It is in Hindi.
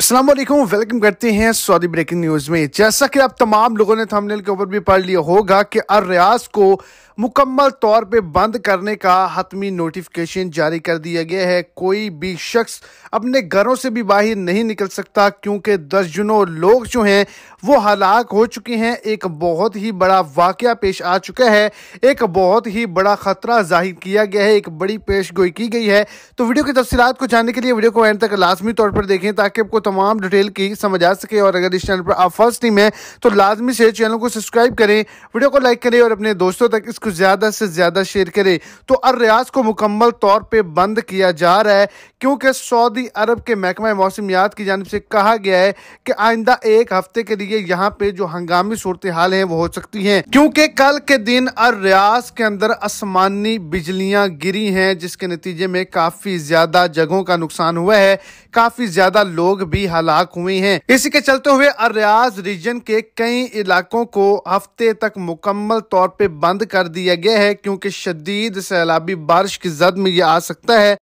असलम वेलकम करते हैं सऊदी ब्रेकिंग न्यूज़ में जैसा कि आप तमाम लोगों ने थमनेल के ऊपर भी पढ़ लिया होगा कि अर रियाज को मुकम्मल तौर पे बंद करने का हतमी नोटिफिकेशन जारी कर दिया गया है कोई भी शख्स अपने घरों से भी बाहर नहीं निकल सकता क्योंकि दर्जनों लोग जो हैं वो हलाक हो चुके हैं एक बहुत ही बड़ा वाक़ पेश आ चुका है एक बहुत ही बड़ा ख़तरा जाहिर किया गया है एक बड़ी पेश गोई की गई है तो वीडियो की तफसीत को जानने के लिए वीडियो को एंड तक लाजमी तौर पर देखें ताकि आपको तमाम डिटेल की समझ आ सके और अगर इस चैनल पर आप फर्स्ट टीम है तो लाजमी से चैनल को सब्सक्राइब करें वीडियो को लाइक करें और अपने दोस्तों तक इसको ज़्यादा से ज़्यादा शेयर करें तो अर रियाज को मुकम्मल तौर पर बंद किया जा रहा है क्योंकि सऊदी अरब के महकमा मौसमियात की जानब से कहा गया है कि आइंदा एक हफ्ते के लिए यहाँ पे जो हंगामी सूरत हाल है वो हो सकती है क्योंकि कल के दिन अर रियाज के अंदर आसमानी बिजलियां गिरी हैं जिसके नतीजे में काफ़ी ज़्यादा जगहों का नुकसान हुआ है काफ़ी ज़्यादा लोग भी भी हलाक हुई हैं इसी के चलते हुए अरयाज रीजन के कई इलाकों को हफ्ते तक मुकम्मल तौर पर बंद कर दिया गया है क्योंकि शदीद सैलाबी बारिश की जद में ये आ सकता है